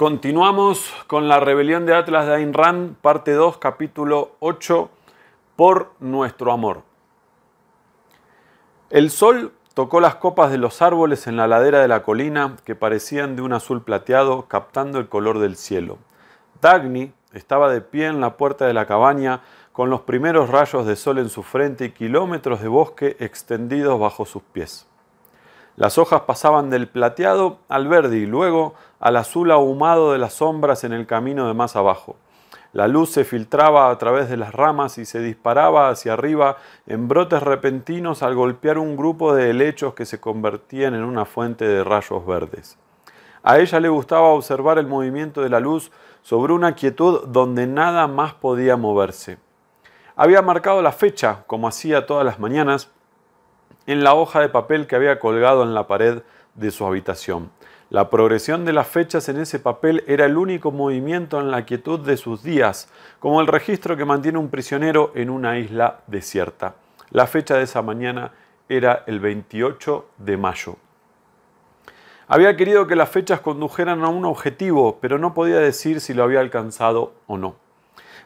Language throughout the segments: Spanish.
Continuamos con la rebelión de Atlas de Ayn parte 2, capítulo 8, por nuestro amor. El sol tocó las copas de los árboles en la ladera de la colina que parecían de un azul plateado, captando el color del cielo. Dagny estaba de pie en la puerta de la cabaña, con los primeros rayos de sol en su frente y kilómetros de bosque extendidos bajo sus pies. Las hojas pasaban del plateado al verde y luego al azul ahumado de las sombras en el camino de más abajo. La luz se filtraba a través de las ramas y se disparaba hacia arriba en brotes repentinos al golpear un grupo de helechos que se convertían en una fuente de rayos verdes. A ella le gustaba observar el movimiento de la luz sobre una quietud donde nada más podía moverse. Había marcado la fecha, como hacía todas las mañanas, en la hoja de papel que había colgado en la pared de su habitación. La progresión de las fechas en ese papel era el único movimiento en la quietud de sus días, como el registro que mantiene un prisionero en una isla desierta. La fecha de esa mañana era el 28 de mayo. Había querido que las fechas condujeran a un objetivo, pero no podía decir si lo había alcanzado o no.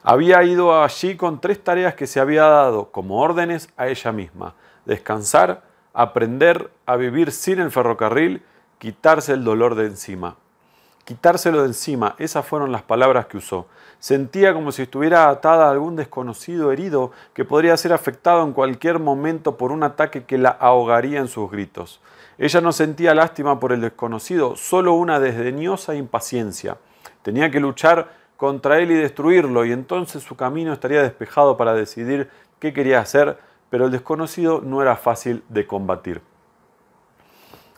Había ido allí con tres tareas que se había dado como órdenes a ella misma descansar, aprender a vivir sin el ferrocarril, quitarse el dolor de encima. Quitárselo de encima, esas fueron las palabras que usó. Sentía como si estuviera atada a algún desconocido herido que podría ser afectado en cualquier momento por un ataque que la ahogaría en sus gritos. Ella no sentía lástima por el desconocido, solo una desdeñosa impaciencia. Tenía que luchar contra él y destruirlo, y entonces su camino estaría despejado para decidir qué quería hacer pero el desconocido no era fácil de combatir.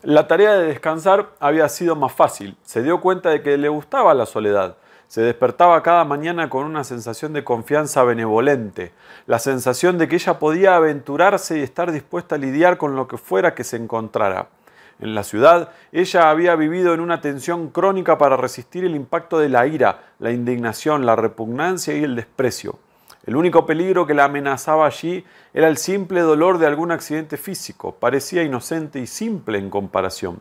La tarea de descansar había sido más fácil. Se dio cuenta de que le gustaba la soledad. Se despertaba cada mañana con una sensación de confianza benevolente, la sensación de que ella podía aventurarse y estar dispuesta a lidiar con lo que fuera que se encontrara. En la ciudad, ella había vivido en una tensión crónica para resistir el impacto de la ira, la indignación, la repugnancia y el desprecio. El único peligro que la amenazaba allí era el simple dolor de algún accidente físico. Parecía inocente y simple en comparación.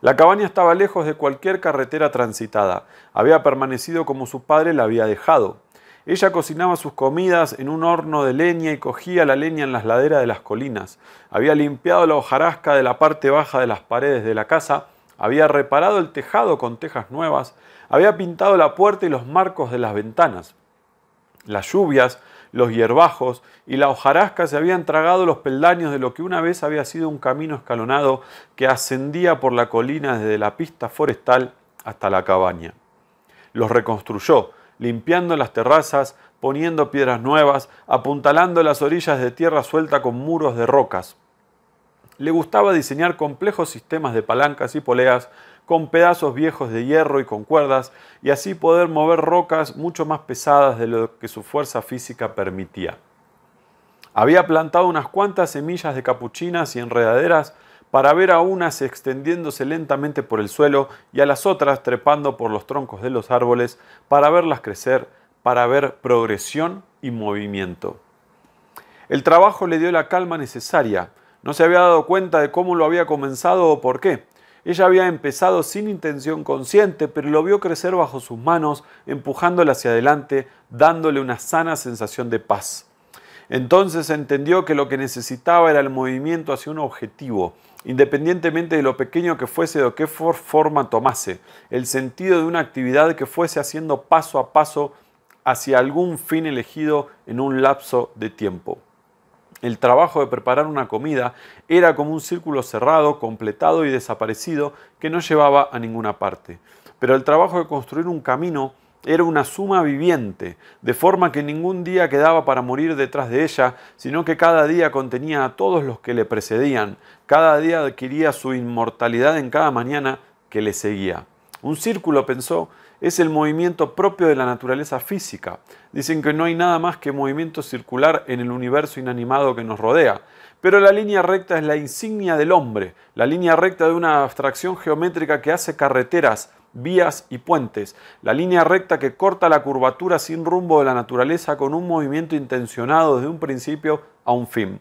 La cabaña estaba lejos de cualquier carretera transitada. Había permanecido como su padre la había dejado. Ella cocinaba sus comidas en un horno de leña y cogía la leña en las laderas de las colinas. Había limpiado la hojarasca de la parte baja de las paredes de la casa, había reparado el tejado con tejas nuevas, había pintado la puerta y los marcos de las ventanas. Las lluvias, los hierbajos y la hojarasca se habían tragado los peldaños de lo que una vez había sido un camino escalonado que ascendía por la colina desde la pista forestal hasta la cabaña. Los reconstruyó, limpiando las terrazas, poniendo piedras nuevas, apuntalando las orillas de tierra suelta con muros de rocas. Le gustaba diseñar complejos sistemas de palancas y poleas con pedazos viejos de hierro y con cuerdas, y así poder mover rocas mucho más pesadas de lo que su fuerza física permitía. Había plantado unas cuantas semillas de capuchinas y enredaderas para ver a unas extendiéndose lentamente por el suelo y a las otras trepando por los troncos de los árboles, para verlas crecer, para ver progresión y movimiento. El trabajo le dio la calma necesaria, no se había dado cuenta de cómo lo había comenzado o por qué. Ella había empezado sin intención consciente, pero lo vio crecer bajo sus manos, empujándola hacia adelante, dándole una sana sensación de paz. Entonces entendió que lo que necesitaba era el movimiento hacia un objetivo, independientemente de lo pequeño que fuese o qué forma tomase, el sentido de una actividad que fuese haciendo paso a paso hacia algún fin elegido en un lapso de tiempo. El trabajo de preparar una comida era como un círculo cerrado, completado y desaparecido que no llevaba a ninguna parte. Pero el trabajo de construir un camino era una suma viviente, de forma que ningún día quedaba para morir detrás de ella, sino que cada día contenía a todos los que le precedían, cada día adquiría su inmortalidad en cada mañana que le seguía. Un círculo, pensó, es el movimiento propio de la naturaleza física. Dicen que no hay nada más que movimiento circular en el universo inanimado que nos rodea. Pero la línea recta es la insignia del hombre, la línea recta de una abstracción geométrica que hace carreteras, vías y puentes, la línea recta que corta la curvatura sin rumbo de la naturaleza con un movimiento intencionado desde un principio a un fin.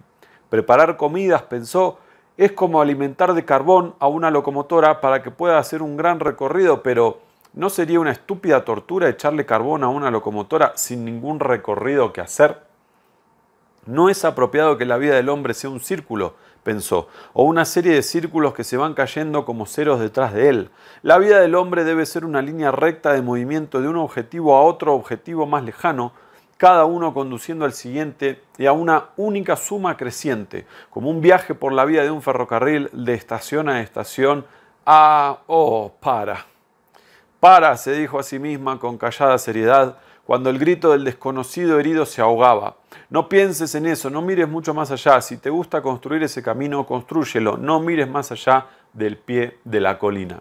Preparar comidas, pensó, es como alimentar de carbón a una locomotora para que pueda hacer un gran recorrido, pero ¿No sería una estúpida tortura echarle carbón a una locomotora sin ningún recorrido que hacer? No es apropiado que la vida del hombre sea un círculo, pensó, o una serie de círculos que se van cayendo como ceros detrás de él. La vida del hombre debe ser una línea recta de movimiento de un objetivo a otro objetivo más lejano, cada uno conduciendo al siguiente y a una única suma creciente, como un viaje por la vía de un ferrocarril de estación a estación. a... oh, para. Para, se dijo a sí misma con callada seriedad, cuando el grito del desconocido herido se ahogaba. No pienses en eso, no mires mucho más allá. Si te gusta construir ese camino, construyelo. No mires más allá del pie de la colina.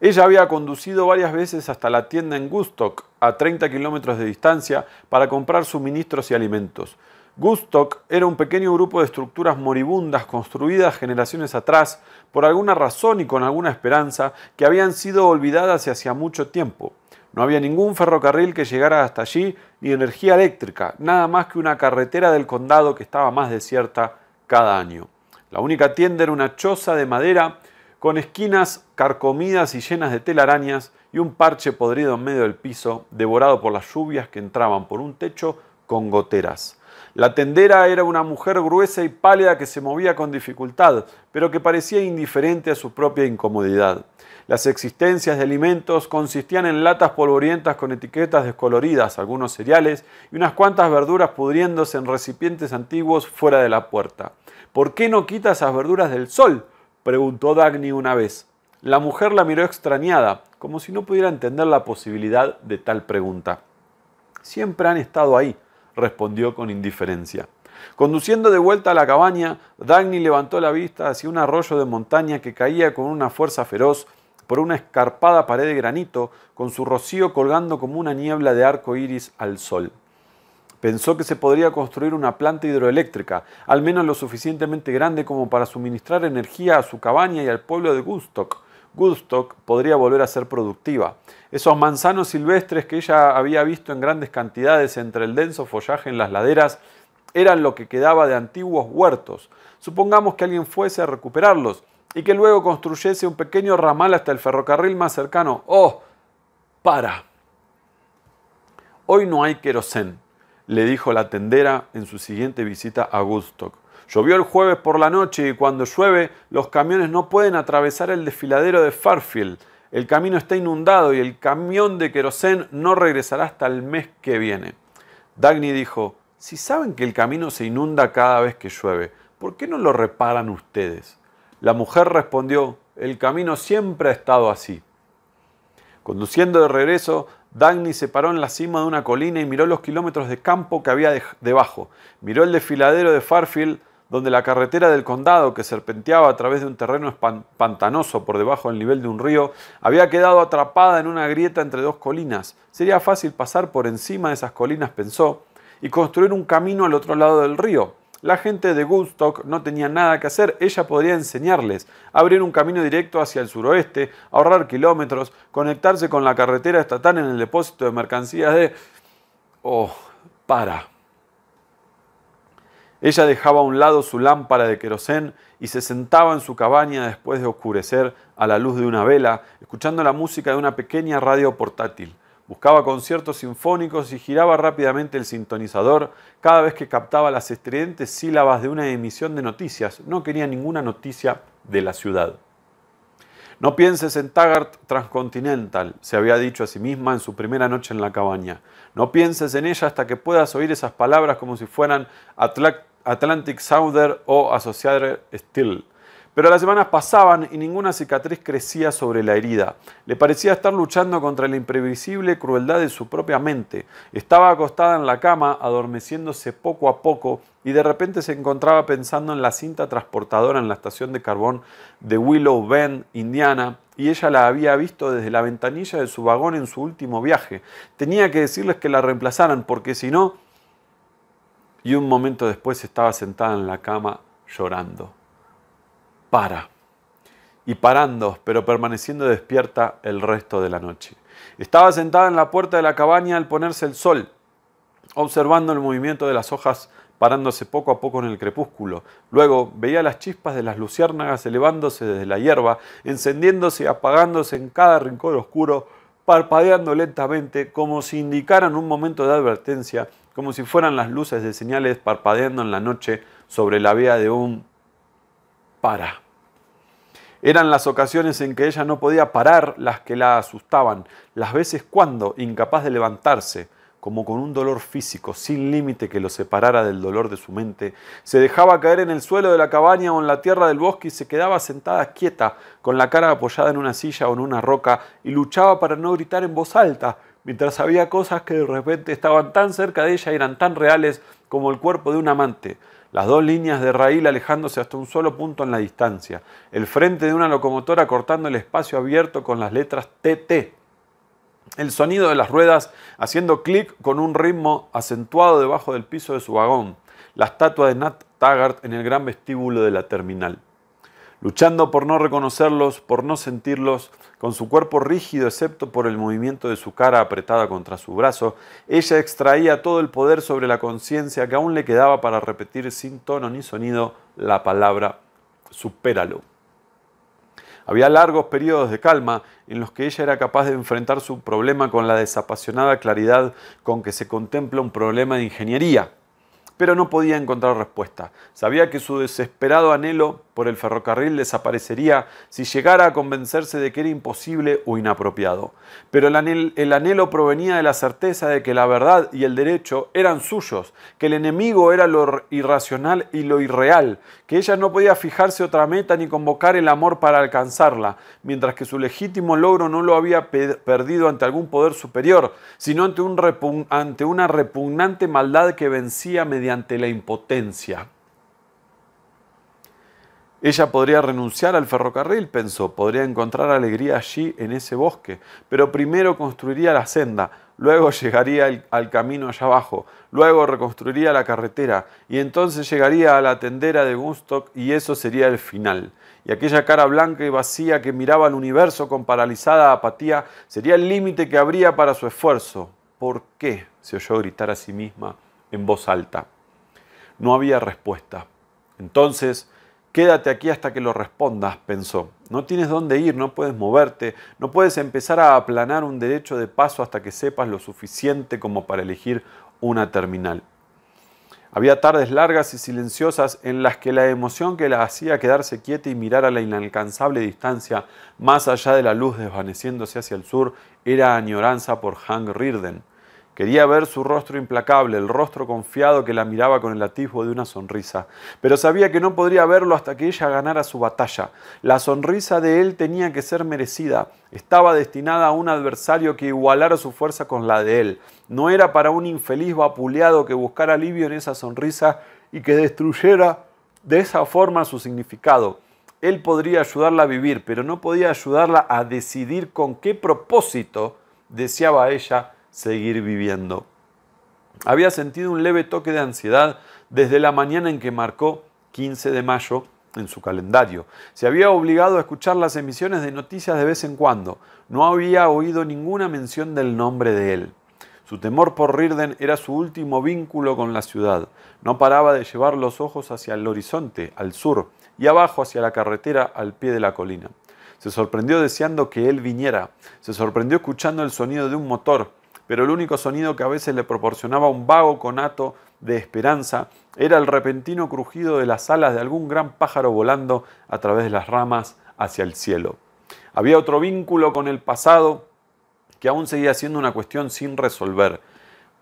Ella había conducido varias veces hasta la tienda en Gustock, a 30 kilómetros de distancia, para comprar suministros y alimentos. Gustock era un pequeño grupo de estructuras moribundas construidas generaciones atrás, por alguna razón y con alguna esperanza, que habían sido olvidadas hacía mucho tiempo. No había ningún ferrocarril que llegara hasta allí, ni energía eléctrica, nada más que una carretera del condado que estaba más desierta cada año. La única tienda era una choza de madera con esquinas carcomidas y llenas de telarañas y un parche podrido en medio del piso, devorado por las lluvias que entraban por un techo con goteras. La tendera era una mujer gruesa y pálida que se movía con dificultad, pero que parecía indiferente a su propia incomodidad. Las existencias de alimentos consistían en latas polvorientas con etiquetas descoloridas, algunos cereales y unas cuantas verduras pudriéndose en recipientes antiguos fuera de la puerta. ¿Por qué no quitas esas verduras del sol? preguntó Dagny una vez. La mujer la miró extrañada, como si no pudiera entender la posibilidad de tal pregunta. Siempre han estado ahí, respondió con indiferencia. Conduciendo de vuelta a la cabaña, Dagny levantó la vista hacia un arroyo de montaña que caía con una fuerza feroz por una escarpada pared de granito, con su rocío colgando como una niebla de arco iris al sol. Pensó que se podría construir una planta hidroeléctrica, al menos lo suficientemente grande como para suministrar energía a su cabaña y al pueblo de Gustock, Woodstock podría volver a ser productiva. Esos manzanos silvestres que ella había visto en grandes cantidades entre el denso follaje en las laderas eran lo que quedaba de antiguos huertos. Supongamos que alguien fuese a recuperarlos y que luego construyese un pequeño ramal hasta el ferrocarril más cercano. ¡Oh! ¡Para! Hoy no hay querosén, le dijo la tendera en su siguiente visita a Woodstock. Llovió el jueves por la noche y cuando llueve los camiones no pueden atravesar el desfiladero de Farfield. El camino está inundado y el camión de querosén no regresará hasta el mes que viene. Dagny dijo, si saben que el camino se inunda cada vez que llueve, ¿por qué no lo reparan ustedes? La mujer respondió, el camino siempre ha estado así. Conduciendo de regreso, Dagny se paró en la cima de una colina y miró los kilómetros de campo que había debajo. Miró el desfiladero de Farfield donde la carretera del condado, que serpenteaba a través de un terreno pantanoso por debajo del nivel de un río, había quedado atrapada en una grieta entre dos colinas. Sería fácil pasar por encima de esas colinas, pensó, y construir un camino al otro lado del río. La gente de Woodstock no tenía nada que hacer, ella podría enseñarles, abrir un camino directo hacia el suroeste, ahorrar kilómetros, conectarse con la carretera estatal en el depósito de mercancías de... Oh, para. Ella dejaba a un lado su lámpara de querosén y se sentaba en su cabaña después de oscurecer a la luz de una vela, escuchando la música de una pequeña radio portátil. Buscaba conciertos sinfónicos y giraba rápidamente el sintonizador cada vez que captaba las estridentes sílabas de una emisión de noticias. No quería ninguna noticia de la ciudad. No pienses en Taggart Transcontinental, se había dicho a sí misma en su primera noche en la cabaña. No pienses en ella hasta que puedas oír esas palabras como si fueran Atlac Atlantic Southern o Associated Steel. Pero las semanas pasaban y ninguna cicatriz crecía sobre la herida. Le parecía estar luchando contra la imprevisible crueldad de su propia mente. Estaba acostada en la cama, adormeciéndose poco a poco, y de repente se encontraba pensando en la cinta transportadora en la estación de carbón de Willow Bend, Indiana, y ella la había visto desde la ventanilla de su vagón en su último viaje. Tenía que decirles que la reemplazaran, porque si no, y un momento después estaba sentada en la cama llorando. Para. Y parando, pero permaneciendo despierta el resto de la noche. Estaba sentada en la puerta de la cabaña al ponerse el sol, observando el movimiento de las hojas parándose poco a poco en el crepúsculo. Luego veía las chispas de las luciérnagas elevándose desde la hierba, encendiéndose y apagándose en cada rincón oscuro parpadeando lentamente como si indicaran un momento de advertencia, como si fueran las luces de señales parpadeando en la noche sobre la vía de un para. Eran las ocasiones en que ella no podía parar las que la asustaban, las veces cuando, incapaz de levantarse, como con un dolor físico sin límite que lo separara del dolor de su mente, se dejaba caer en el suelo de la cabaña o en la tierra del bosque y se quedaba sentada quieta, con la cara apoyada en una silla o en una roca, y luchaba para no gritar en voz alta, mientras había cosas que de repente estaban tan cerca de ella y eran tan reales como el cuerpo de un amante, las dos líneas de raíl alejándose hasta un solo punto en la distancia, el frente de una locomotora cortando el espacio abierto con las letras TT el sonido de las ruedas haciendo clic con un ritmo acentuado debajo del piso de su vagón, la estatua de Nat Taggart en el gran vestíbulo de la terminal. Luchando por no reconocerlos, por no sentirlos, con su cuerpo rígido excepto por el movimiento de su cara apretada contra su brazo, ella extraía todo el poder sobre la conciencia que aún le quedaba para repetir sin tono ni sonido la palabra supéralo. Había largos periodos de calma en los que ella era capaz de enfrentar su problema con la desapasionada claridad con que se contempla un problema de ingeniería, pero no podía encontrar respuesta. Sabía que su desesperado anhelo por el ferrocarril desaparecería si llegara a convencerse de que era imposible o inapropiado. Pero el anhelo, provenía de la certeza de que la verdad y el derecho eran suyos, que el enemigo era lo irracional y lo irreal, que ella no podía fijarse otra meta ni convocar el amor para alcanzarla, mientras que su legítimo logro no lo había perdido ante algún poder superior, sino ante, un ante una repugnante maldad que vencía mediante la impotencia. Ella podría renunciar al ferrocarril, pensó, podría encontrar alegría allí en ese bosque, pero primero construiría la senda, luego llegaría al, camino allá abajo, luego reconstruiría la carretera y entonces llegaría a la tendera de Gunstock y eso sería el final. Y aquella cara blanca y vacía que miraba al universo con paralizada apatía sería el límite que habría para su esfuerzo. ¿Por qué? se oyó gritar a sí misma en voz alta. No había respuesta. Entonces Quédate aquí hasta que lo respondas, pensó. No tienes dónde ir, no puedes moverte, no puedes empezar a aplanar un derecho de paso hasta que sepas lo suficiente como para elegir una terminal. Había tardes largas y silenciosas en las que la emoción que la hacía quedarse quieta y mirar a la inalcanzable distancia, más allá de la luz desvaneciéndose hacia el sur, era añoranza por Hank Rirden. Quería ver su rostro implacable, el rostro confiado que la miraba con el atisbo de una sonrisa, pero sabía que no podría verlo hasta que ella ganara su batalla. La sonrisa de él tenía que ser merecida, estaba destinada a un adversario que igualara su fuerza con la de él. No era para un infeliz vapuleado que buscara alivio en esa sonrisa y que destruyera de esa forma su significado. Él podría ayudarla a vivir, pero no podía ayudarla a decidir con qué propósito deseaba ella seguir viviendo. Había sentido un leve toque de ansiedad desde la mañana en que marcó 15 de mayo en su calendario. Se había obligado a escuchar las emisiones de noticias de vez en cuando. No había oído ninguna mención del nombre de él. Su temor por Rirden era su último vínculo con la ciudad. No paraba de llevar los ojos hacia el horizonte, al sur, y abajo hacia la carretera al pie de la colina. Se sorprendió deseando que él viniera. Se sorprendió escuchando el sonido de un motor, pero el único sonido que a veces le proporcionaba un vago conato de esperanza era el repentino crujido de las alas de algún gran pájaro volando a través de las ramas hacia el cielo. Había otro vínculo con el pasado que aún seguía siendo una cuestión sin resolver.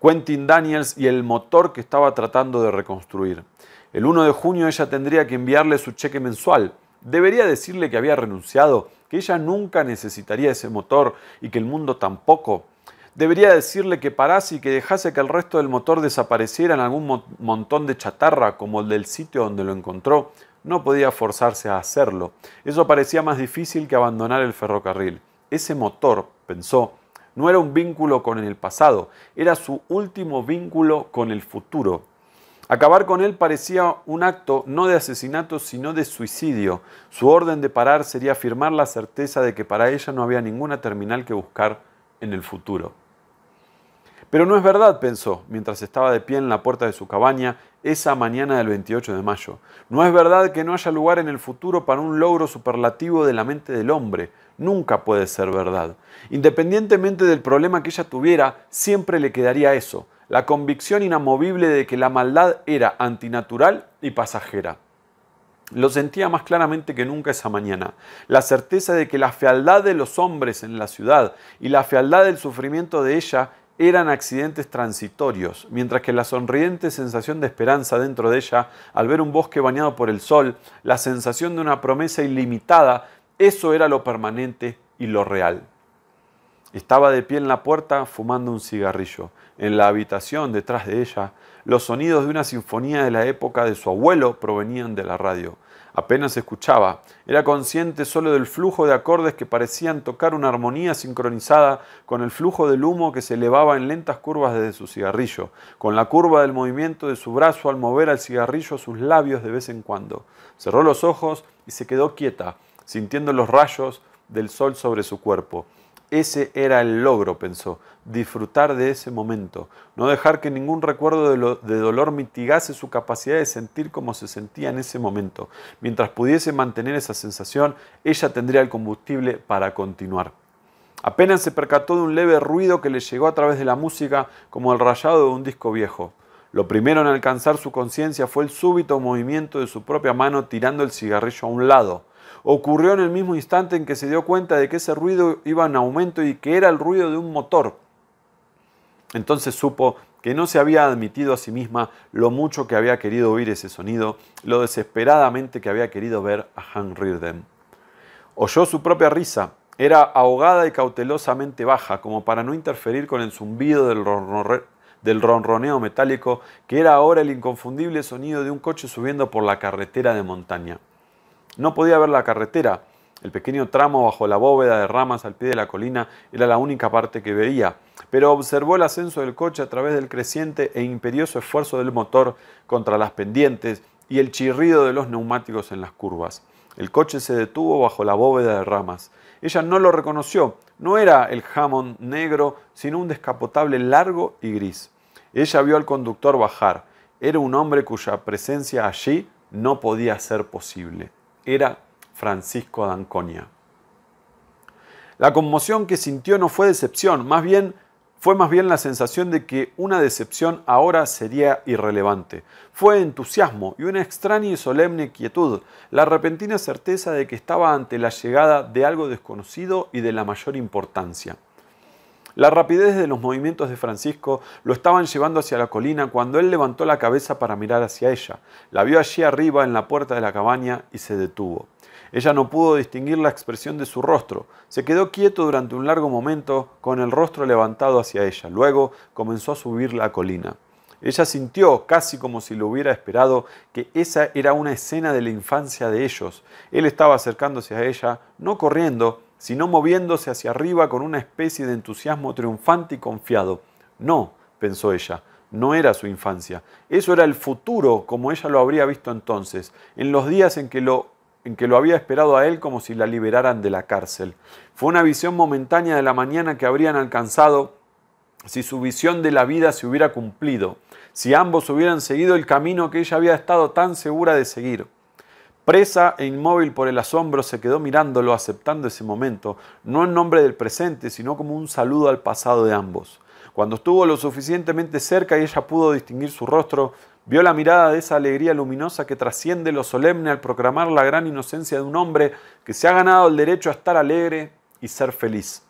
Quentin Daniels y el motor que estaba tratando de reconstruir. El 1 de junio ella tendría que enviarle su cheque mensual. Debería decirle que había renunciado, que ella nunca necesitaría ese motor y que el mundo tampoco. Debería decirle que parase y que dejase que el resto del motor desapareciera en algún montón de chatarra como el del sitio donde lo encontró. No podía forzarse a hacerlo. Eso parecía más difícil que abandonar el ferrocarril. Ese motor, pensó, no era un vínculo con el pasado, era su último vínculo con el futuro. Acabar con él parecía un acto no de asesinato, sino de suicidio. Su orden de parar sería afirmar la certeza de que para ella no había ninguna terminal que buscar en el futuro. Pero no es verdad, pensó, mientras estaba de pie en la puerta de su cabaña esa mañana del 28 de mayo. No es verdad que no haya lugar en el futuro para un logro superlativo de la mente del hombre. Nunca puede ser verdad. Independientemente del problema que ella tuviera, siempre le quedaría eso, la convicción inamovible de que la maldad era antinatural y pasajera. Lo sentía más claramente que nunca esa mañana. La certeza de que la fealdad de los hombres en la ciudad y la fealdad del sufrimiento de ella eran accidentes transitorios, mientras que la sonriente sensación de esperanza dentro de ella, al ver un bosque bañado por el sol, la sensación de una promesa ilimitada, eso era lo permanente y lo real. Estaba de pie en la puerta fumando un cigarrillo. En la habitación, detrás de ella, los sonidos de una sinfonía de la época de su abuelo provenían de la radio. Apenas escuchaba, era consciente solo del flujo de acordes que parecían tocar una armonía sincronizada con el flujo del humo que se elevaba en lentas curvas desde su cigarrillo, con la curva del movimiento de su brazo al mover al cigarrillo sus labios de vez en cuando. Cerró los ojos y se quedó quieta, sintiendo los rayos del sol sobre su cuerpo. Ese era el logro, pensó, disfrutar de ese momento, no dejar que ningún recuerdo de, lo, de, dolor mitigase su capacidad de sentir como se sentía en ese momento. Mientras pudiese mantener esa sensación, ella tendría el combustible para continuar. Apenas se percató de un leve ruido que le llegó a través de la música como el rayado de un disco viejo. Lo primero en alcanzar su conciencia fue el súbito movimiento de su propia mano tirando el cigarrillo a un lado. Ocurrió en el mismo instante en que se dio cuenta de que ese ruido iba en aumento y que era el ruido de un motor. Entonces supo que no se había admitido a sí misma lo mucho que había querido oír ese sonido, lo desesperadamente que había querido ver a Han Rirden. Oyó su propia risa, era ahogada y cautelosamente baja, como para no interferir con el zumbido del ronroneo metálico, que era ahora el inconfundible sonido de un coche subiendo por la carretera de montaña. No podía ver la carretera, el pequeño tramo bajo la bóveda de ramas al pie de la colina era la única parte que veía, pero observó el ascenso del coche a través del creciente e imperioso esfuerzo del motor contra las pendientes y el chirrido de los neumáticos en las curvas. El coche se detuvo bajo la bóveda de ramas. Ella no lo reconoció. No era el jamón negro, sino un descapotable largo y gris. Ella vio al conductor bajar. Era un hombre cuya presencia allí no podía ser posible. Era Francisco Danconia. La conmoción que sintió no fue decepción, más bien fue más bien la sensación de que una decepción ahora sería irrelevante. Fue entusiasmo y una extraña y solemne quietud, la repentina certeza de que estaba ante la llegada de algo desconocido y de la mayor importancia. La rapidez de los movimientos de Francisco lo estaban llevando hacia la colina cuando él levantó la cabeza para mirar hacia ella. La vio allí arriba en la puerta de la cabaña y se detuvo. Ella no pudo distinguir la expresión de su rostro. Se quedó quieto durante un largo momento con el rostro levantado hacia ella. Luego comenzó a subir la colina. Ella sintió, casi como si lo hubiera esperado, que esa era una escena de la infancia de ellos. Él estaba acercándose a ella, no corriendo, sino moviéndose hacia arriba con una especie de entusiasmo triunfante y confiado. No, pensó ella, no era su infancia. Eso era el futuro como ella lo habría visto entonces, en los días en que lo en que lo había esperado a él como si la liberaran de la cárcel. Fue una visión momentánea de la mañana que habrían alcanzado si su visión de la vida se hubiera cumplido, si ambos hubieran seguido el camino que ella había estado tan segura de seguir. Presa e inmóvil por el asombro, se quedó mirándolo, aceptando ese momento, no en nombre del presente, sino como un saludo al pasado de ambos. Cuando estuvo lo suficientemente cerca y ella pudo distinguir su rostro, Vio la mirada de esa alegría luminosa que trasciende lo solemne al proclamar la gran inocencia de un hombre que se ha ganado el derecho a estar alegre y ser feliz.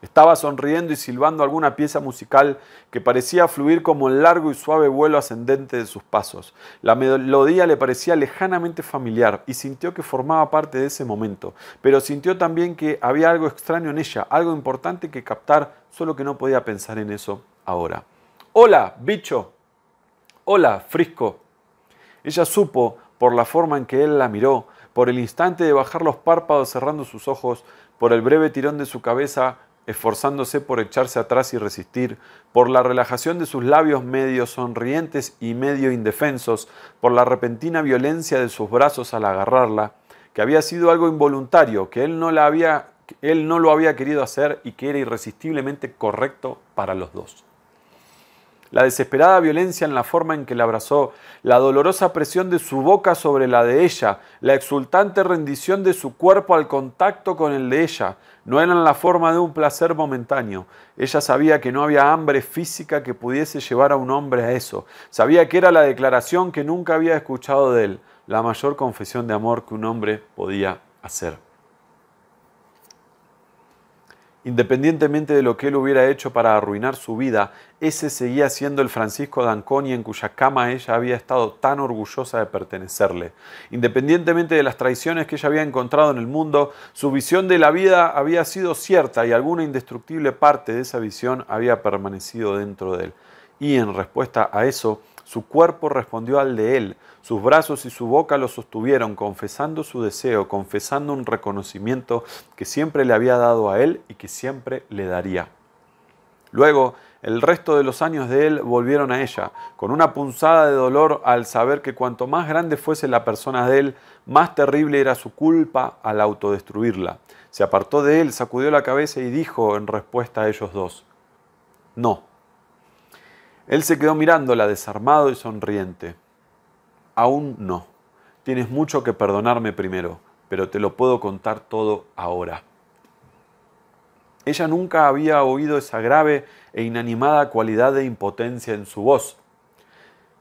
Estaba sonriendo y silbando alguna pieza musical que parecía fluir como el largo y suave vuelo ascendente de sus pasos. La melodía le parecía lejanamente familiar y sintió que formaba parte de ese momento, pero sintió también que había algo extraño en ella, algo importante que captar, solo que no podía pensar en eso ahora. Hola, bicho, Hola, Frisco. Ella supo, por la forma en que él la miró, por el instante de bajar los párpados cerrando sus ojos, por el breve tirón de su cabeza esforzándose por echarse atrás y resistir, por la relajación de sus labios medio sonrientes y medio indefensos, por la repentina violencia de sus brazos al agarrarla, que había sido algo involuntario, que él no, la había, él no lo había querido hacer y que era irresistiblemente correcto para los dos la desesperada violencia en la forma en que la abrazó, la dolorosa presión de su boca sobre la de ella, la exultante rendición de su cuerpo al contacto con el de ella, no eran la forma de un placer momentáneo. Ella sabía que no había hambre física que pudiese llevar a un hombre a eso. Sabía que era la declaración que nunca había escuchado de él, la mayor confesión de amor que un hombre podía hacer. Independientemente de lo que él hubiera hecho para arruinar su vida, ese seguía siendo el Francisco D'Anconi en cuya cama ella había estado tan orgullosa de pertenecerle. Independientemente de las traiciones que ella había encontrado en el mundo, su visión de la vida había sido cierta y alguna indestructible parte de esa visión había permanecido dentro de él. Y en respuesta a eso, su cuerpo respondió al de él, sus brazos y su boca lo sostuvieron, confesando su deseo, confesando un reconocimiento que siempre le había dado a él y que siempre le daría. Luego, el resto de los años de él volvieron a ella, con una punzada de dolor al saber que cuanto más grande fuese la persona de él, más terrible era su culpa al autodestruirla. Se apartó de él, sacudió la cabeza y dijo en respuesta a ellos dos, No, él se quedó mirándola desarmado y sonriente. Aún no. Tienes mucho que perdonarme primero, pero te lo puedo contar todo ahora. Ella nunca había oído esa grave e inanimada cualidad de impotencia en su voz,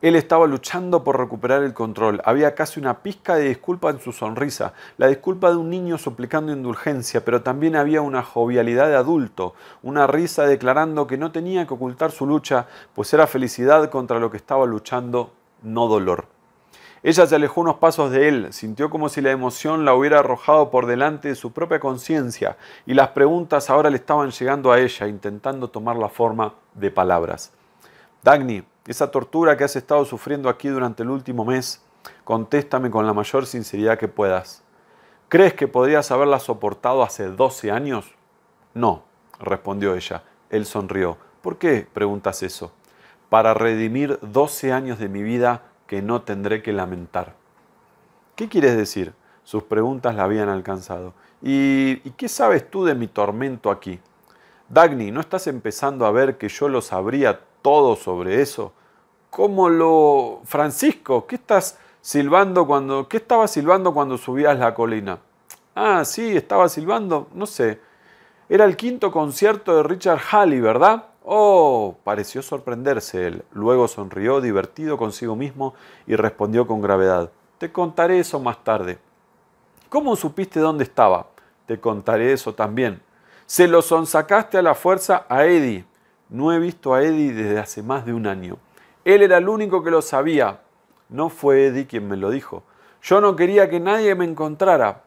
él estaba luchando por recuperar el control. Había casi una pizca de disculpa en su sonrisa, la disculpa de un niño suplicando indulgencia, pero también había una jovialidad de adulto, una risa declarando que no tenía que ocultar su lucha, pues era felicidad contra lo que estaba luchando, no dolor. Ella se alejó unos pasos de él, sintió como si la emoción la hubiera arrojado por delante de su propia conciencia y las preguntas ahora le estaban llegando a ella, intentando tomar la forma de palabras. Dagny, esa tortura que has estado sufriendo aquí durante el último mes, contéstame con la mayor sinceridad que puedas. ¿Crees que podrías haberla soportado hace 12 años? No, respondió ella. Él sonrió. ¿Por qué preguntas eso? Para redimir 12 años de mi vida que no tendré que lamentar. ¿Qué quieres decir? Sus preguntas la habían alcanzado. ¿Y, qué sabes tú de mi tormento aquí? Dagny, ¿no estás empezando a ver que yo lo sabría todo sobre eso. ¿Cómo lo Francisco, ¿qué estás silbando cuando qué estaba silbando cuando subías la colina? Ah, sí, estaba silbando, no sé. Era el quinto concierto de Richard Halley, ¿verdad? Oh, pareció sorprenderse él. Luego sonrió, divertido consigo mismo, y respondió con gravedad. Te contaré eso más tarde. ¿Cómo supiste dónde estaba? Te contaré eso también. Se lo sonsacaste a la fuerza a Eddie. No he visto a Eddie desde hace más de un año. Él era el único que lo sabía. No fue Eddie quien me lo dijo. Yo no quería que nadie me encontrara.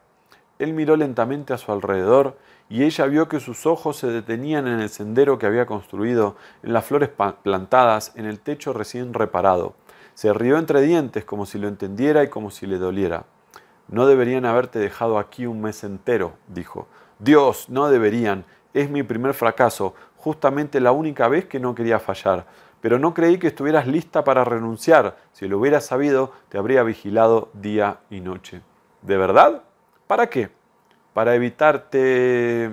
Él miró lentamente a su alrededor y ella vio que sus ojos se detenían en el sendero que había construido, en las flores plantadas, en el techo recién reparado. Se rió entre dientes como si lo entendiera y como si le doliera. No deberían haberte dejado aquí un mes entero, dijo. Dios, no deberían. Es mi primer fracaso justamente la única vez que no quería fallar, pero no creí que estuvieras lista para renunciar. Si lo hubiera sabido, te habría vigilado día y noche. ¿De verdad? ¿Para qué? Para evitarte,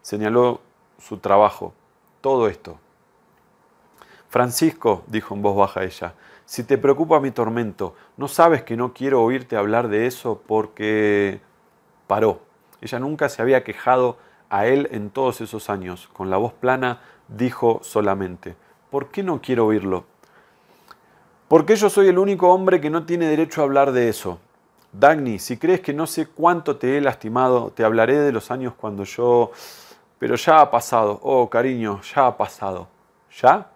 señaló su trabajo, todo esto. Francisco, dijo en voz baja ella, si te preocupa mi tormento, ¿no sabes que no quiero oírte hablar de eso porque... paró. Ella nunca se había quejado a él en todos esos años, con la voz plana, dijo solamente, ¿por qué no quiero oírlo? Porque yo soy el único hombre que no tiene derecho a hablar de eso. Dagny, si crees que no sé cuánto te he lastimado, te hablaré de los años cuando yo... Pero ya ha pasado, oh cariño, ya ha pasado. ¿Ya?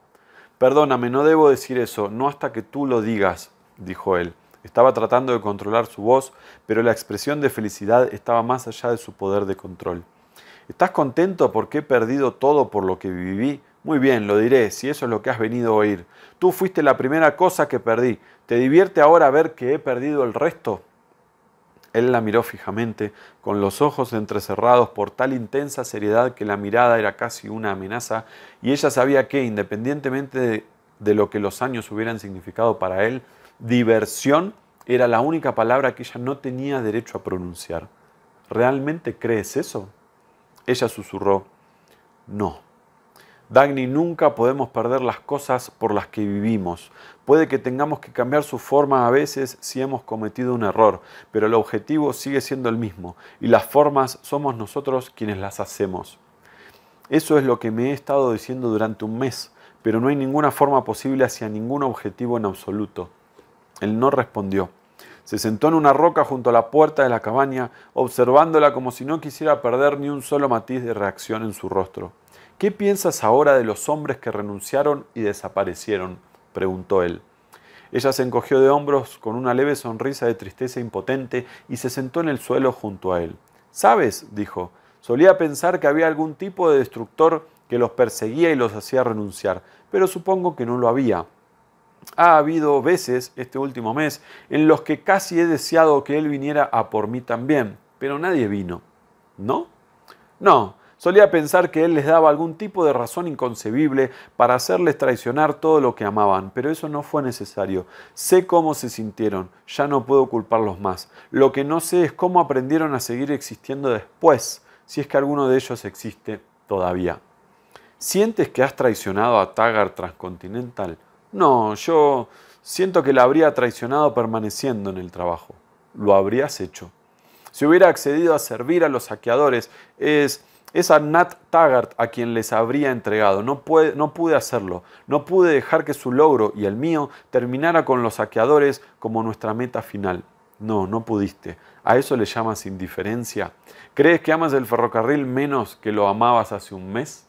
Perdóname, no debo decir eso, no hasta que tú lo digas, dijo él. Estaba tratando de controlar su voz, pero la expresión de felicidad estaba más allá de su poder de control. ¿Estás contento porque he perdido todo por lo que viví? Muy bien, lo diré, si eso es lo que has venido a oír. Tú fuiste la primera cosa que perdí. ¿Te divierte ahora ver que he perdido el resto? Él la miró fijamente, con los ojos entrecerrados por tal intensa seriedad que la mirada era casi una amenaza, y ella sabía que, independientemente de, lo que los años hubieran significado para él, diversión era la única palabra que ella no tenía derecho a pronunciar. ¿Realmente crees eso? Ella susurró, no. Dagny, nunca podemos perder las cosas por las que vivimos. Puede que tengamos que cambiar su forma a veces si hemos cometido un error, pero el objetivo sigue siendo el mismo y las formas somos nosotros quienes las hacemos. Eso es lo que me he estado diciendo durante un mes, pero no hay ninguna forma posible hacia ningún objetivo en absoluto. Él no respondió. Se sentó en una roca junto a la puerta de la cabaña, observándola como si no quisiera perder ni un solo matiz de reacción en su rostro. ¿Qué piensas ahora de los hombres que renunciaron y desaparecieron? preguntó él. Ella se encogió de hombros con una leve sonrisa de tristeza impotente y se sentó en el suelo junto a él. ¿Sabes? dijo, solía pensar que había algún tipo de destructor que los perseguía y los hacía renunciar, pero supongo que no lo había ha habido veces este último mes en los que casi he deseado que Él viniera a por mí también, pero nadie vino. ¿No? No, solía pensar que Él les daba algún tipo de razón inconcebible para hacerles traicionar todo lo que amaban, pero eso no fue necesario. Sé cómo se sintieron, ya no puedo culparlos más. Lo que no sé es cómo aprendieron a seguir existiendo después, si es que alguno de ellos existe todavía. ¿Sientes que has traicionado a Tagar Transcontinental? No, yo siento que la habría traicionado permaneciendo en el trabajo. Lo habrías hecho. Si hubiera accedido a servir a los saqueadores, es, a Nat Taggart a quien les habría entregado. No, puede, no pude hacerlo. No pude dejar que su logro y el mío terminara con los saqueadores como nuestra meta final. No, no pudiste. ¿A eso le llamas indiferencia? ¿Crees que amas el ferrocarril menos que lo amabas hace un mes?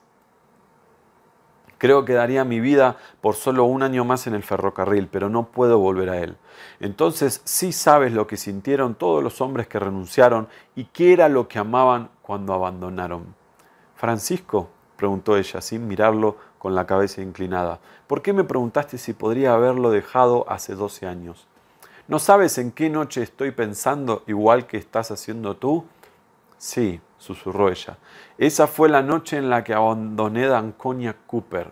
Creo que daría mi vida por solo un año más en el ferrocarril, pero no puedo volver a él. Entonces sí sabes lo que sintieron todos los hombres que renunciaron y qué era lo que amaban cuando abandonaron. Francisco, preguntó ella, sin mirarlo con la cabeza inclinada, ¿por qué me preguntaste si podría haberlo dejado hace 12 años? ¿No sabes en qué noche estoy pensando igual que estás haciendo tú? Sí, susurró ella. Esa fue la noche en la que abandoné Danconia Cooper.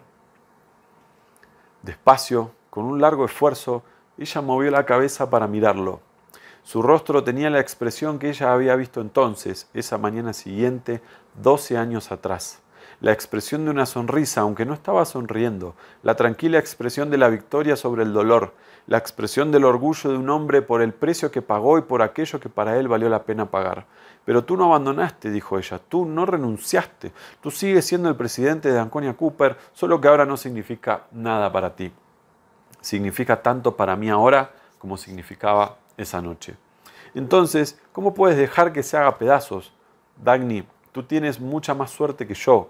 Despacio, con un largo esfuerzo, ella movió la cabeza para mirarlo. Su rostro tenía la expresión que ella había visto entonces, esa mañana siguiente, doce años atrás. La expresión de una sonrisa, aunque no estaba sonriendo, la tranquila expresión de la victoria sobre el dolor, la expresión del orgullo de un hombre por el precio que pagó y por aquello que para él valió la pena pagar. Pero tú no abandonaste, dijo ella, tú no renunciaste, tú sigues siendo el presidente de Anconia Cooper, solo que ahora no significa nada para ti. Significa tanto para mí ahora como significaba esa noche. Entonces, ¿cómo puedes dejar que se haga pedazos? Dagny, tú tienes mucha más suerte que yo.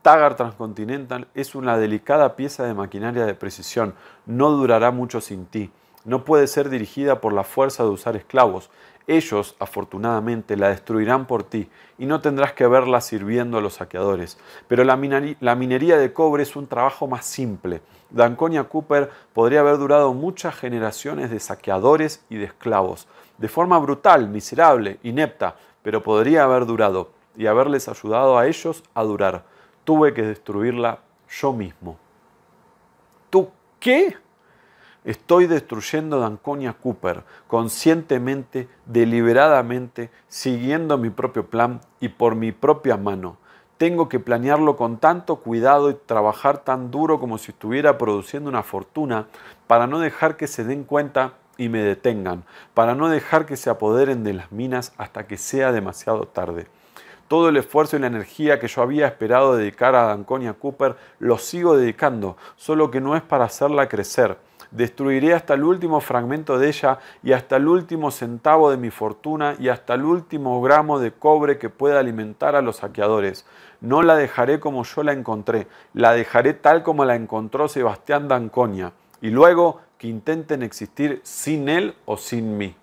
Tagar Transcontinental es una delicada pieza de maquinaria de precisión, no durará mucho sin ti. No puede ser dirigida por la fuerza de usar esclavos. Ellos, afortunadamente, la destruirán por ti y no tendrás que verla sirviendo a los saqueadores. Pero la, minería de cobre es un trabajo más simple. Danconia Cooper podría haber durado muchas generaciones de saqueadores y de esclavos, de forma brutal, miserable, inepta, pero podría haber durado y haberles ayudado a ellos a durar. Tuve que destruirla yo mismo. ¿Tú qué? Estoy destruyendo Danconia Cooper conscientemente, deliberadamente, siguiendo mi propio plan y por mi propia mano. Tengo que planearlo con tanto cuidado y trabajar tan duro como si estuviera produciendo una fortuna para no dejar que se den cuenta y me detengan, para no dejar que se apoderen de las minas hasta que sea demasiado tarde. Todo el esfuerzo y la energía que yo había esperado dedicar a Danconia Cooper lo sigo dedicando, solo que no es para hacerla crecer destruiré hasta el último fragmento de ella y hasta el último centavo de mi fortuna y hasta el último gramo de cobre que pueda alimentar a los saqueadores. No la dejaré como yo la encontré, la dejaré tal como la encontró Sebastián Danconia, y luego que intenten existir sin él o sin mí.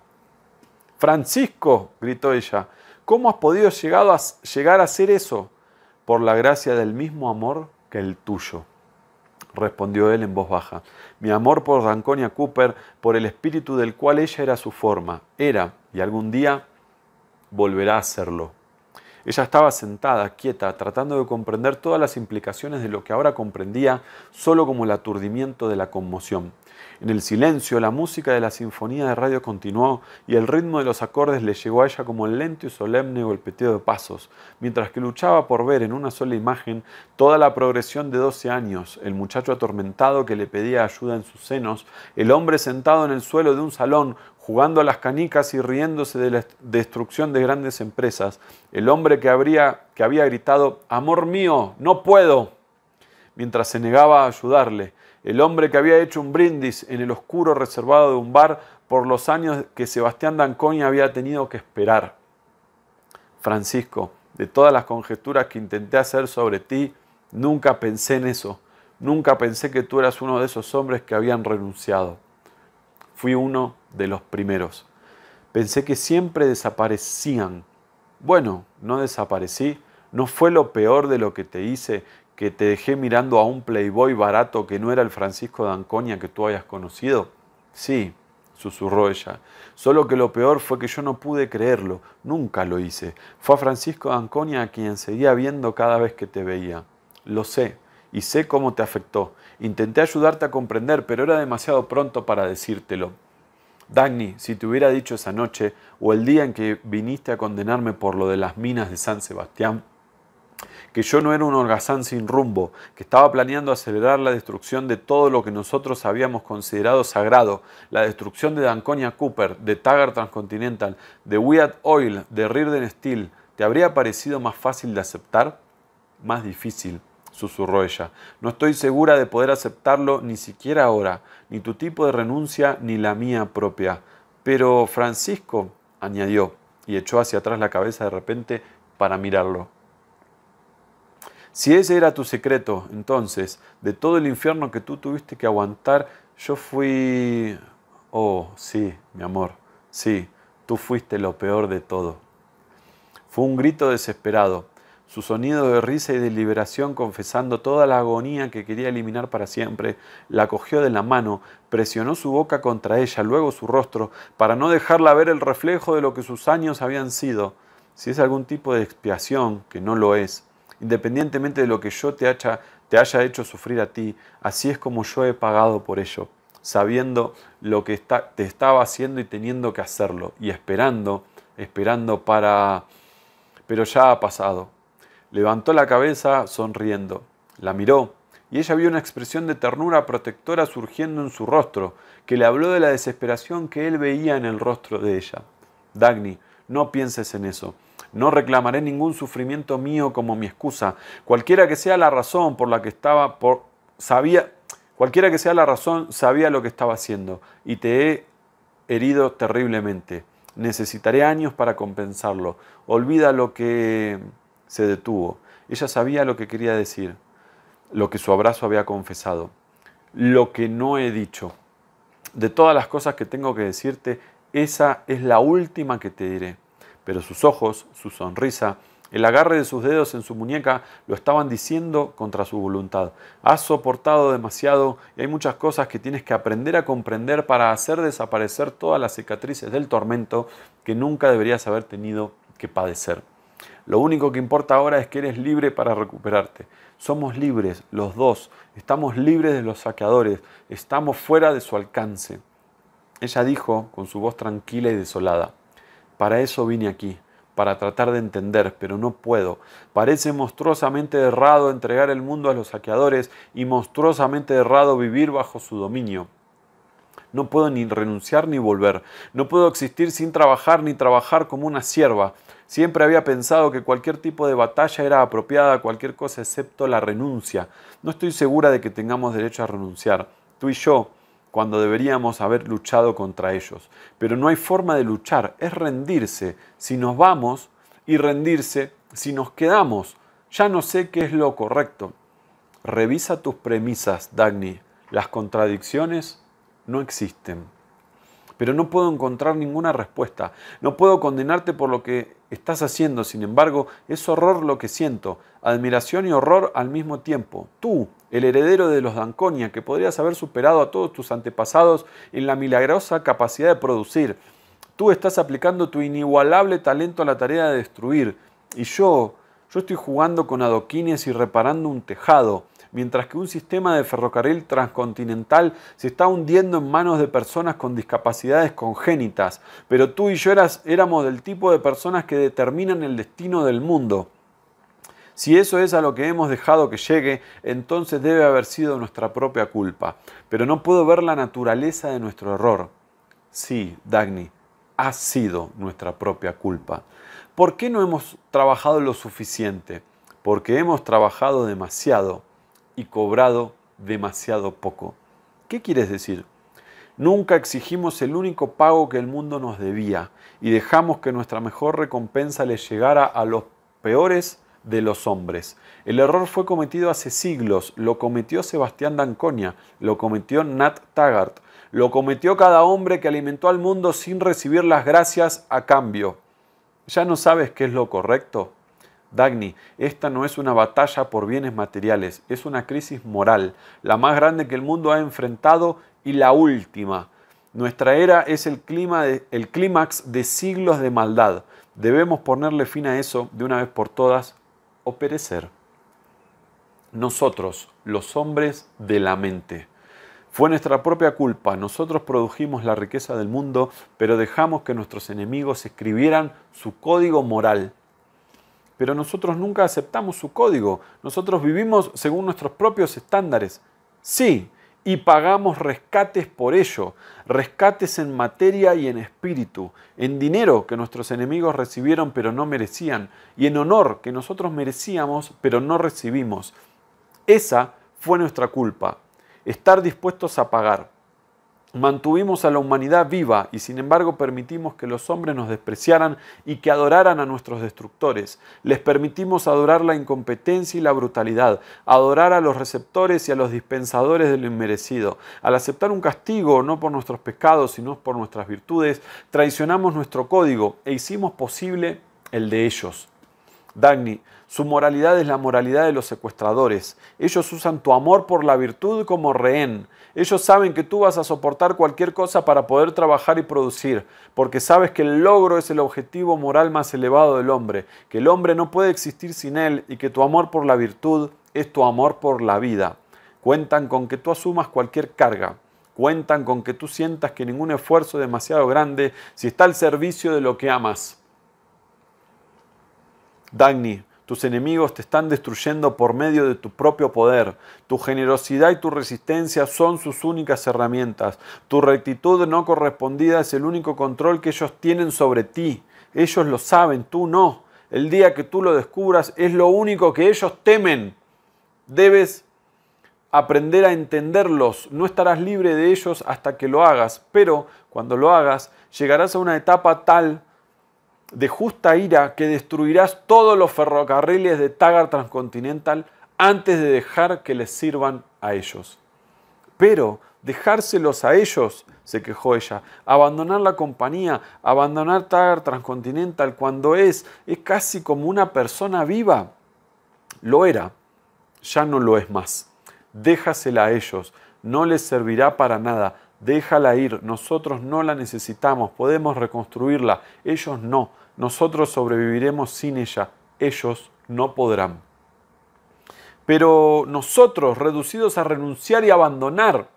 Francisco, gritó ella, ¿cómo has podido llegar a, llegar a ser eso? Por la gracia del mismo amor que el tuyo respondió él en voz baja. Mi amor por Ranconia Cooper, por el espíritu del cual ella era su forma, era, y algún día volverá a serlo. Ella estaba sentada, quieta, tratando de comprender todas las implicaciones de lo que ahora comprendía solo como el aturdimiento de la conmoción. En el silencio, la música de la sinfonía de radio continuó y el ritmo de los acordes le llegó a ella como el lento y solemne golpeteo de pasos, mientras que luchaba por ver en una sola imagen toda la progresión de 12 años, el muchacho atormentado que le pedía ayuda en sus senos, el hombre sentado en el suelo de un salón jugando a las canicas y riéndose de la destrucción de grandes empresas, el hombre que, habría, que había gritado, Amor mío, no puedo, mientras se negaba a ayudarle, el hombre que había hecho un brindis en el oscuro reservado de un bar por los años que Sebastián Dancoña había tenido que esperar. Francisco, de todas las conjeturas que intenté hacer sobre ti, nunca pensé en eso, nunca pensé que tú eras uno de esos hombres que habían renunciado. Fui uno de los primeros. Pensé que siempre desaparecían. Bueno, no desaparecí. No fue lo peor de lo que te hice, que te dejé mirando a un playboy barato que no era el Francisco D'Anconia que tú hayas conocido. Sí, susurró ella. Solo que lo peor fue que yo no pude creerlo, nunca lo hice. Fue a Francisco D'Anconia a quien seguía viendo cada vez que te veía. Lo sé, y sé cómo te afectó. Intenté ayudarte a comprender, pero era demasiado pronto para decírtelo. Dagny, si te hubiera dicho esa noche o el día en que viniste a condenarme por lo de las minas de San Sebastián, que yo no era un holgazán sin rumbo, que estaba planeando acelerar la destrucción de todo lo que nosotros habíamos considerado sagrado, la destrucción de Danconia Cooper, de Taggart Transcontinental, de Wyatt Oil, de Rirden Steel, ¿te habría parecido más fácil de aceptar? Más difícil susurró ella. No estoy segura de poder aceptarlo ni siquiera ahora, ni tu tipo de renuncia ni la mía propia. Pero Francisco, añadió, y echó hacia atrás la cabeza de repente para mirarlo. Si ese era tu secreto, entonces, de todo el infierno que tú tuviste que aguantar, yo fui... Oh, sí, mi amor, sí, tú fuiste lo peor de todo. Fue un grito desesperado, su sonido de risa y de liberación, confesando toda la agonía que quería eliminar para siempre, la cogió de la mano, presionó su boca contra ella, luego su rostro, para no dejarla ver el reflejo de lo que sus años habían sido. Si es algún tipo de expiación, que no lo es, independientemente de lo que yo te haya, hecho sufrir a ti, así es como yo he pagado por ello, sabiendo lo que te estaba haciendo y teniendo que hacerlo, y esperando, esperando para... Pero ya ha pasado, Levantó la cabeza sonriendo. La miró, y ella vio una expresión de ternura protectora surgiendo en su rostro, que le habló de la desesperación que él veía en el rostro de ella. Dagny, no pienses en eso. No reclamaré ningún sufrimiento mío como mi excusa, cualquiera que sea la razón por la que estaba por sabía cualquiera que sea la razón sabía lo que estaba haciendo y te he herido terriblemente. Necesitaré años para compensarlo. Olvida lo que se detuvo. Ella sabía lo que quería decir, lo que su abrazo había confesado, lo que no he dicho. De todas las cosas que tengo que decirte, esa es la última que te diré. Pero sus ojos, su sonrisa, el agarre de sus dedos en su muñeca lo estaban diciendo contra su voluntad. Has soportado demasiado y hay muchas cosas que tienes que aprender a comprender para hacer desaparecer todas las cicatrices del tormento que nunca deberías haber tenido que padecer. Lo único que importa ahora es que eres libre para recuperarte. Somos libres, los dos. Estamos libres de los saqueadores. Estamos fuera de su alcance. Ella dijo, con su voz tranquila y desolada, para eso vine aquí, para tratar de entender, pero no puedo. Parece monstruosamente errado entregar el mundo a los saqueadores y monstruosamente errado vivir bajo su dominio. No puedo ni renunciar ni volver. No puedo existir sin trabajar ni trabajar como una sierva. Siempre había pensado que cualquier tipo de batalla era apropiada a cualquier cosa excepto la renuncia. No estoy segura de que tengamos derecho a renunciar. Tú y yo, cuando deberíamos haber luchado contra ellos. Pero no hay forma de luchar, es rendirse si nos vamos y rendirse si nos quedamos. Ya no sé qué es lo correcto. Revisa tus premisas, Dagny. Las contradicciones no existen. Pero no puedo encontrar ninguna respuesta. No puedo condenarte por lo que estás haciendo. Sin embargo, es horror lo que siento. Admiración y horror al mismo tiempo. Tú, el heredero de los Danconia, que podrías haber superado a todos tus antepasados en la milagrosa capacidad de producir. Tú estás aplicando tu inigualable talento a la tarea de destruir. Y yo, yo estoy jugando con adoquines y reparando un tejado mientras que un sistema de ferrocarril transcontinental se está hundiendo en manos de personas con discapacidades congénitas, pero tú y yo eras, éramos del tipo de personas que determinan el destino del mundo. Si eso es a lo que hemos dejado que llegue, entonces debe haber sido nuestra propia culpa. Pero no puedo ver la naturaleza de nuestro error. Sí, Dagny, ha sido nuestra propia culpa. ¿Por qué no hemos trabajado lo suficiente? Porque hemos trabajado demasiado y cobrado demasiado poco. ¿Qué quieres decir? Nunca exigimos el único pago que el mundo nos debía y dejamos que nuestra mejor recompensa le llegara a los peores de los hombres. El error fue cometido hace siglos, lo cometió Sebastián Danconia, lo cometió Nat Taggart, lo cometió cada hombre que alimentó al mundo sin recibir las gracias a cambio. ¿Ya no sabes qué es lo correcto? Dagny, esta no es una batalla por bienes materiales, es una crisis moral, la más grande que el mundo ha enfrentado y la última. Nuestra era es el clímax de, de siglos de maldad. Debemos ponerle fin a eso de una vez por todas o perecer. Nosotros, los hombres de la mente. Fue nuestra propia culpa, nosotros produjimos la riqueza del mundo, pero dejamos que nuestros enemigos escribieran su código moral pero nosotros nunca aceptamos su código. Nosotros vivimos según nuestros propios estándares. Sí, y pagamos rescates por ello, rescates en materia y en espíritu, en dinero que nuestros enemigos recibieron pero no merecían, y en honor que nosotros merecíamos pero no recibimos. Esa fue nuestra culpa, estar dispuestos a pagar. Mantuvimos a la humanidad viva y sin embargo permitimos que los hombres nos despreciaran y que adoraran a nuestros destructores. Les permitimos adorar la incompetencia y la brutalidad, adorar a los receptores y a los dispensadores de lo inmerecido. Al aceptar un castigo no por nuestros pecados sino por nuestras virtudes, traicionamos nuestro código e hicimos posible el de ellos. Dagny, su moralidad es la moralidad de los secuestradores. Ellos usan tu amor por la virtud como rehén. Ellos saben que tú vas a soportar cualquier cosa para poder trabajar y producir, porque sabes que el logro es el objetivo moral más elevado del hombre, que el hombre no puede existir sin él y que tu amor por la virtud es tu amor por la vida. Cuentan con que tú asumas cualquier carga. Cuentan con que tú sientas que ningún esfuerzo es demasiado grande si está al servicio de lo que amas. Dagny, tus enemigos te están destruyendo por medio de tu propio poder. Tu generosidad y tu resistencia son sus únicas herramientas. Tu rectitud no correspondida es el único control que ellos tienen sobre ti. Ellos lo saben, tú no. El día que tú lo descubras es lo único que ellos temen. Debes aprender a entenderlos. No estarás libre de ellos hasta que lo hagas, pero cuando lo hagas llegarás a una etapa tal de justa ira que destruirás todos los ferrocarriles de Tagar Transcontinental antes de dejar que les sirvan a ellos. Pero dejárselos a ellos, se quejó ella, abandonar la compañía, abandonar Tagar Transcontinental cuando es, es casi como una persona viva. Lo era, ya no lo es más. Déjasela a ellos, no les servirá para nada déjala ir, nosotros no la necesitamos, podemos reconstruirla, ellos no, nosotros sobreviviremos sin ella, ellos no podrán. Pero nosotros, reducidos a renunciar y abandonar,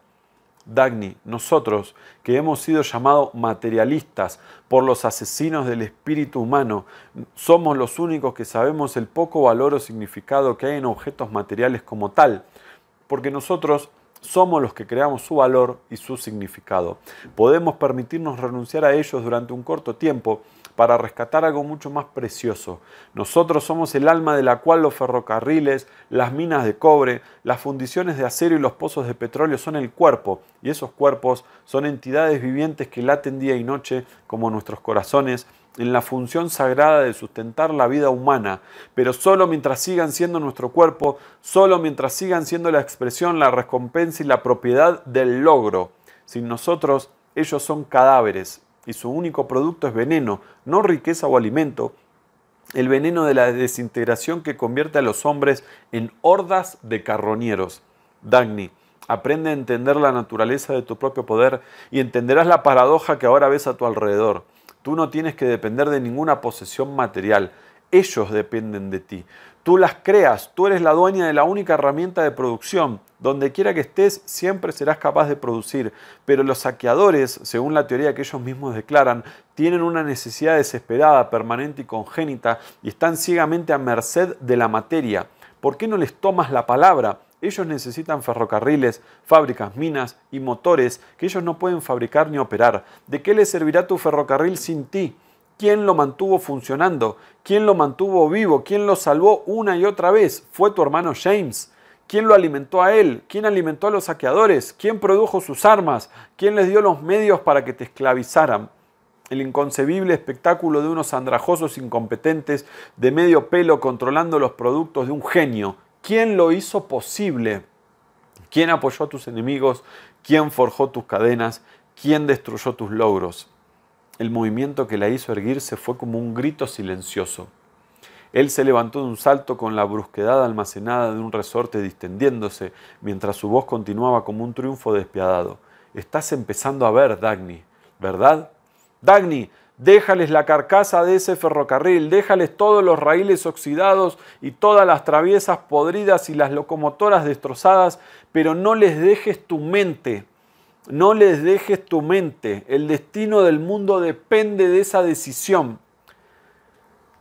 Dagny, nosotros que hemos sido llamados materialistas por los asesinos del espíritu humano, somos los únicos que sabemos el poco valor o significado que hay en objetos materiales como tal, porque nosotros somos los que creamos su valor y su significado. Podemos permitirnos renunciar a ellos durante un corto tiempo para rescatar algo mucho más precioso. Nosotros somos el alma de la cual los ferrocarriles, las minas de cobre, las fundiciones de acero y los pozos de petróleo son el cuerpo, y esos cuerpos son entidades vivientes que laten día y noche como nuestros corazones en la función sagrada de sustentar la vida humana, pero solo mientras sigan siendo nuestro cuerpo, solo mientras sigan siendo la expresión, la recompensa y la propiedad del logro. Sin nosotros, ellos son cadáveres y su único producto es veneno, no riqueza o alimento, el veneno de la desintegración que convierte a los hombres en hordas de carroñeros. Dagny, aprende a entender la naturaleza de tu propio poder y entenderás la paradoja que ahora ves a tu alrededor. Tú no tienes que depender de ninguna posesión material. Ellos dependen de ti. Tú las creas, tú eres la dueña de la única herramienta de producción. Donde quiera que estés, siempre serás capaz de producir. Pero los saqueadores, según la teoría que ellos mismos declaran, tienen una necesidad desesperada, permanente y congénita, y están ciegamente a merced de la materia. ¿Por qué no les tomas la palabra? Ellos necesitan ferrocarriles, fábricas, minas y motores que ellos no pueden fabricar ni operar. ¿De qué les servirá tu ferrocarril sin ti? ¿Quién lo mantuvo funcionando? ¿Quién lo mantuvo vivo? ¿Quién lo salvó una y otra vez? Fue tu hermano James. ¿Quién lo alimentó a él? ¿Quién alimentó a los saqueadores? ¿Quién produjo sus armas? ¿Quién les dio los medios para que te esclavizaran? El inconcebible espectáculo de unos andrajosos incompetentes de medio pelo controlando los productos de un genio quién lo hizo posible, quién apoyó a tus enemigos, quién forjó tus cadenas, quién destruyó tus logros. El movimiento que la hizo erguirse fue como un grito silencioso. Él se levantó de un salto con la brusquedad almacenada de un resorte distendiéndose, mientras su voz continuaba como un triunfo despiadado. Estás empezando a ver, Dagny, ¿verdad? Dagny, déjales la carcasa de ese ferrocarril, déjales todos los raíles oxidados y todas las traviesas podridas y las locomotoras destrozadas, pero no les dejes tu mente, no les dejes tu mente. El destino del mundo depende de esa decisión.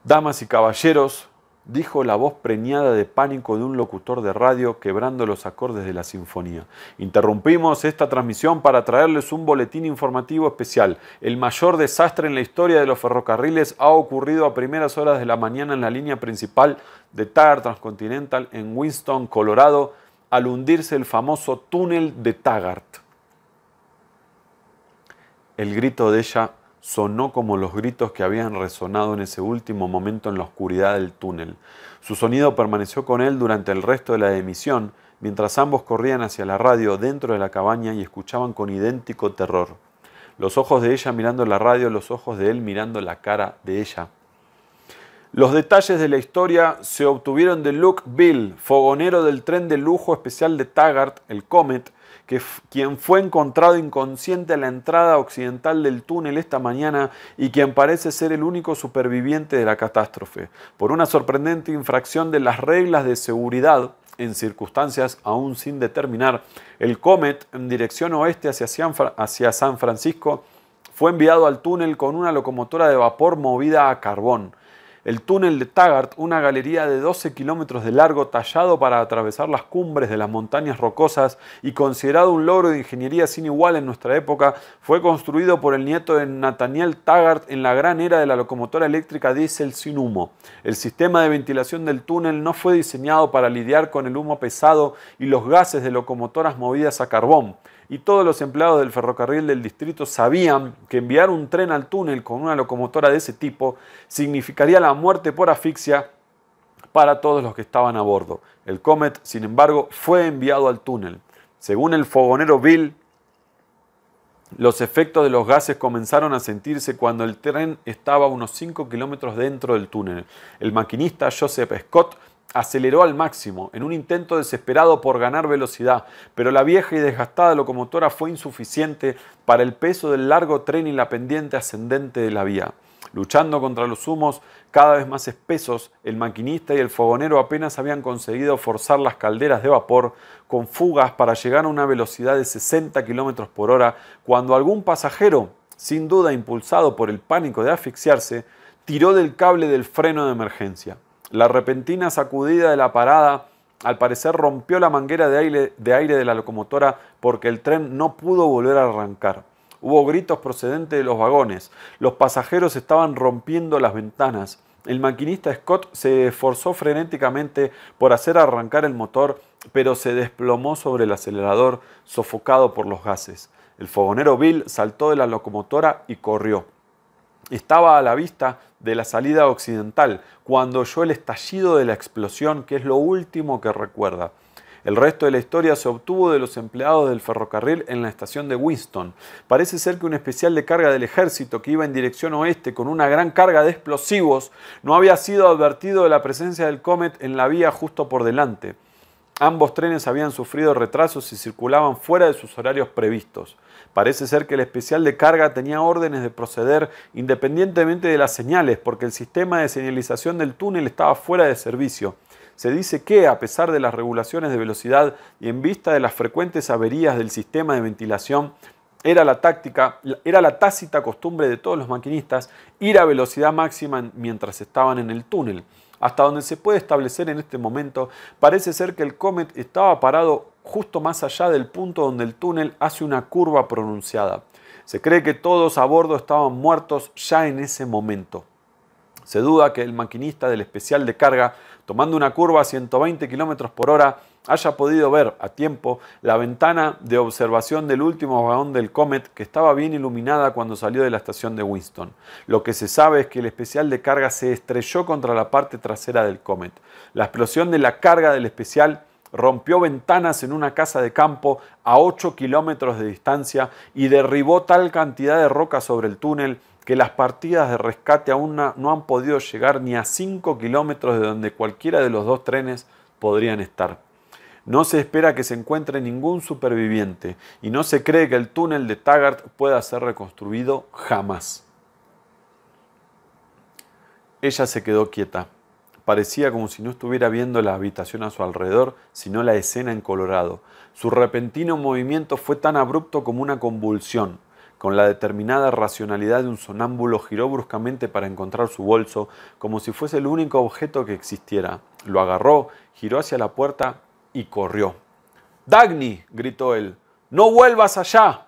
Damas y caballeros, dijo la voz preñada de pánico de un locutor de radio quebrando los acordes de la sinfonía. Interrumpimos esta transmisión para traerles un boletín informativo especial. El mayor desastre en la historia de los ferrocarriles ha ocurrido a primeras horas de la mañana en la línea principal de Tagart Transcontinental en Winston, Colorado, al hundirse el famoso túnel de Tagart. El grito de ella sonó como los gritos que habían resonado en ese último momento en la oscuridad del túnel. Su sonido permaneció con él durante el resto de la emisión, mientras ambos corrían hacia la radio dentro de la cabaña y escuchaban con idéntico terror. Los ojos de ella mirando la radio, los ojos de él mirando la cara de ella. Los detalles de la historia se obtuvieron de Luke Bill, fogonero del tren de lujo especial de Taggart, el Comet, quien fue encontrado inconsciente a la entrada occidental del túnel esta mañana y quien parece ser el único superviviente de la catástrofe, por una sorprendente infracción de las reglas de seguridad en circunstancias aún sin determinar, el Comet en dirección oeste hacia San Francisco fue enviado al túnel con una locomotora de vapor movida a carbón. El túnel de Taggart, una galería de 12 kilómetros de largo tallado para atravesar las cumbres de las montañas rocosas y considerado un logro de ingeniería sin igual en nuestra época, fue construido por el nieto de Nathaniel Taggart en la gran era de la locomotora eléctrica diésel sin humo. El sistema de ventilación del túnel no fue diseñado para lidiar con el humo pesado y los gases de locomotoras movidas a carbón y todos los empleados del ferrocarril del distrito sabían que enviar un tren al túnel con una locomotora de ese tipo significaría la muerte por asfixia para todos los que estaban a bordo. El Comet, sin embargo, fue enviado al túnel. Según el fogonero Bill, los efectos de los gases comenzaron a sentirse cuando el tren estaba a unos 5 kilómetros dentro del túnel. El maquinista Joseph Scott aceleró al máximo en un intento desesperado por ganar velocidad, pero la vieja y desgastada locomotora fue insuficiente para el peso del largo tren y la pendiente ascendente de la vía. Luchando contra los humos cada vez más espesos, el maquinista y el fogonero apenas habían conseguido forzar las calderas de vapor con fugas para llegar a una velocidad de 60 km por hora cuando algún pasajero, sin duda impulsado por el pánico de asfixiarse, tiró del cable del freno de emergencia. La repentina sacudida de la parada al parecer rompió la manguera de aire, de la locomotora porque el tren no pudo volver a arrancar. Hubo gritos procedentes de los vagones. Los pasajeros estaban rompiendo las ventanas. El maquinista Scott se esforzó frenéticamente por hacer arrancar el motor, pero se desplomó sobre el acelerador, sofocado por los gases. El fogonero Bill saltó de la locomotora y corrió estaba a la vista de la salida occidental, cuando oyó el estallido de la explosión, que es lo último que recuerda. El resto de la historia se obtuvo de los empleados del ferrocarril en la estación de Winston. Parece ser que un especial de carga del ejército que iba en dirección oeste con una gran carga de explosivos no había sido advertido de la presencia del Comet en la vía justo por delante. Ambos trenes habían sufrido retrasos y circulaban fuera de sus horarios previstos. Parece ser que el especial de carga tenía órdenes de proceder independientemente de las señales, porque el sistema de señalización del túnel estaba fuera de servicio. Se dice que, a pesar de las regulaciones de velocidad y en vista de las frecuentes averías del sistema de ventilación, era la táctica, era la tácita costumbre de todos los maquinistas ir a velocidad máxima mientras estaban en el túnel. Hasta donde se puede establecer en este momento, parece ser que el Comet estaba parado justo más allá del punto donde el túnel hace una curva pronunciada. Se cree que todos a bordo estaban muertos ya en ese momento. Se duda que el maquinista del especial de carga, tomando una curva a 120 km por hora, haya podido ver a tiempo la ventana de observación del último vagón del Comet que estaba bien iluminada cuando salió de la estación de Winston. Lo que se sabe es que el especial de carga se estrelló contra la parte trasera del Comet. La explosión de la carga del especial rompió ventanas en una casa de campo a 8 kilómetros de distancia y derribó tal cantidad de roca sobre el túnel que las partidas de rescate aún no han podido llegar ni a 5 kilómetros de donde cualquiera de los dos trenes podrían estar. No se espera que se encuentre ningún superviviente y no se cree que el túnel de Taggart pueda ser reconstruido jamás. Ella se quedó quieta. Parecía como si no estuviera viendo la habitación a su alrededor, sino la escena en Colorado. Su repentino movimiento fue tan abrupto como una convulsión. Con la determinada racionalidad de un sonámbulo giró bruscamente para encontrar su bolso, como si fuese el único objeto que existiera. Lo agarró, giró hacia la puerta y corrió. Dagny, gritó él, no vuelvas allá.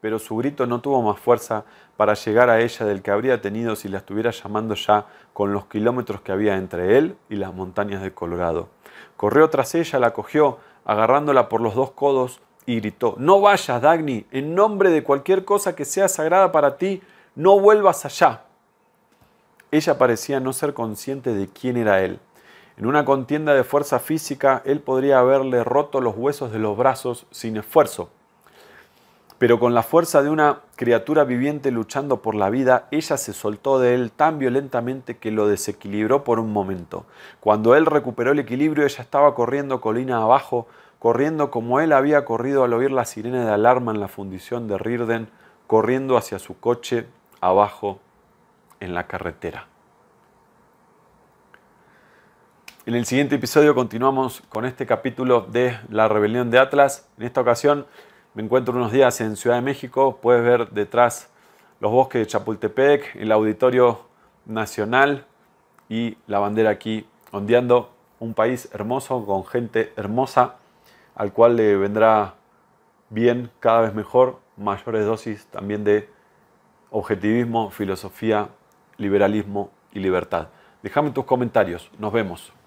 Pero su grito no tuvo más fuerza para llegar a ella del que habría tenido si la estuviera llamando ya con los kilómetros que había entre él y las montañas de Colorado. Corrió tras ella, la cogió, agarrándola por los dos codos y gritó, no vayas, Dagny, en nombre de cualquier cosa que sea sagrada para ti, no vuelvas allá. Ella parecía no ser consciente de quién era él en una contienda de fuerza física, él podría haberle roto los huesos de los brazos sin esfuerzo. Pero con la fuerza de una criatura viviente luchando por la vida, ella se soltó de él tan violentamente que lo desequilibró por un momento. Cuando él recuperó el equilibrio, ella estaba corriendo colina abajo, corriendo como él había corrido al oír la sirena de alarma en la fundición de Rirden, corriendo hacia su coche abajo en la carretera. En el siguiente episodio continuamos con este capítulo de La rebelión de Atlas. En esta ocasión me encuentro unos días en Ciudad de México. Puedes ver detrás los bosques de Chapultepec, el Auditorio Nacional y la bandera aquí ondeando. Un país hermoso con gente hermosa al cual le vendrá bien, cada vez mejor, mayores dosis también de objetivismo, filosofía, liberalismo y libertad. Déjame tus comentarios. Nos vemos.